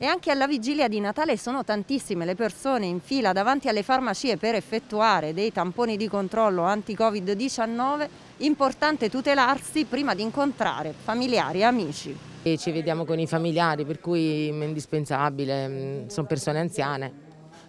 E anche alla vigilia di Natale sono tantissime le persone in fila davanti alle farmacie per effettuare dei tamponi di controllo anti-Covid-19. Importante tutelarsi prima di incontrare familiari e amici. E ci vediamo con i familiari, per cui è indispensabile, mm, sono persone anziane,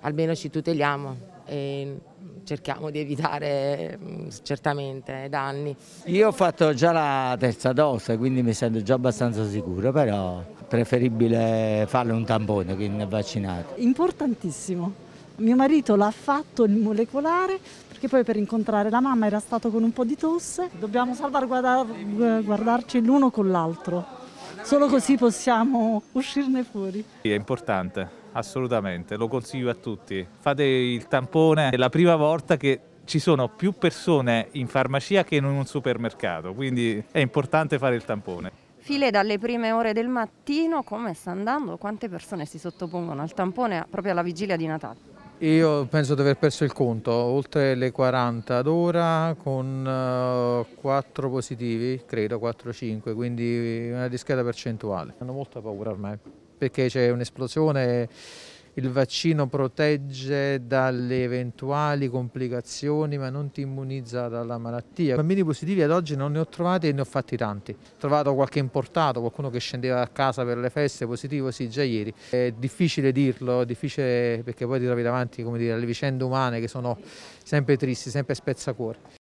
almeno ci tuteliamo e cerchiamo di evitare mm, certamente eh, danni. Io ho fatto già la terza dose, quindi mi sento già abbastanza sicuro, però preferibile farle un tampone, è vaccinato. Importantissimo. Mio marito l'ha fatto il molecolare perché poi per incontrare la mamma era stato con un po' di tosse. Dobbiamo salvaguardarci eh, l'uno con l'altro. Solo così possiamo uscirne fuori. È importante assolutamente, lo consiglio a tutti. Fate il tampone, è la prima volta che ci sono più persone in farmacia che in un supermercato, quindi è importante fare il tampone. File dalle prime ore del mattino, come sta andando? Quante persone si sottopongono al tampone proprio alla vigilia di Natale? Io penso di aver perso il conto, oltre le 40 ad ora con 4 eh, positivi, credo 4-5, quindi una discreta percentuale. Hanno molta paura ormai perché c'è un'esplosione, il vaccino protegge dalle eventuali complicazioni ma non ti immunizza dalla malattia. Bambini positivi ad oggi non ne ho trovati e ne ho fatti tanti. Ho trovato qualche importato, qualcuno che scendeva a casa per le feste, positivo sì, già ieri. È difficile dirlo, è difficile perché poi ti trovi davanti dire, alle vicende umane che sono sempre tristi, sempre spezzacuore.